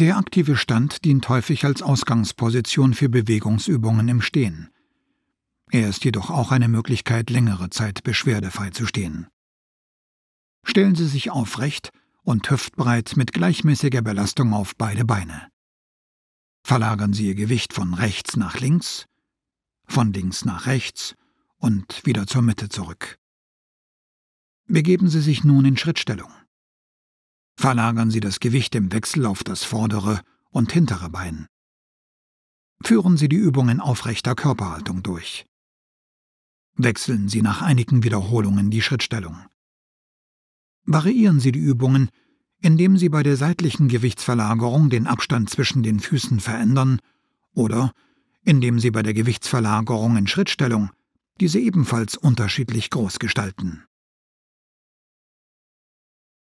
Der aktive Stand dient häufig als Ausgangsposition für Bewegungsübungen im Stehen. Er ist jedoch auch eine Möglichkeit, längere Zeit beschwerdefrei zu stehen. Stellen Sie sich aufrecht und hüftbreit mit gleichmäßiger Belastung auf beide Beine. Verlagern Sie Ihr Gewicht von rechts nach links, von links nach rechts und wieder zur Mitte zurück. Begeben Sie sich nun in Schrittstellung verlagern Sie das Gewicht im Wechsel auf das vordere und hintere Bein. Führen Sie die Übung in aufrechter Körperhaltung durch. Wechseln Sie nach einigen Wiederholungen die Schrittstellung. Variieren Sie die Übungen, indem Sie bei der seitlichen Gewichtsverlagerung den Abstand zwischen den Füßen verändern oder indem Sie bei der Gewichtsverlagerung in Schrittstellung diese ebenfalls unterschiedlich groß gestalten.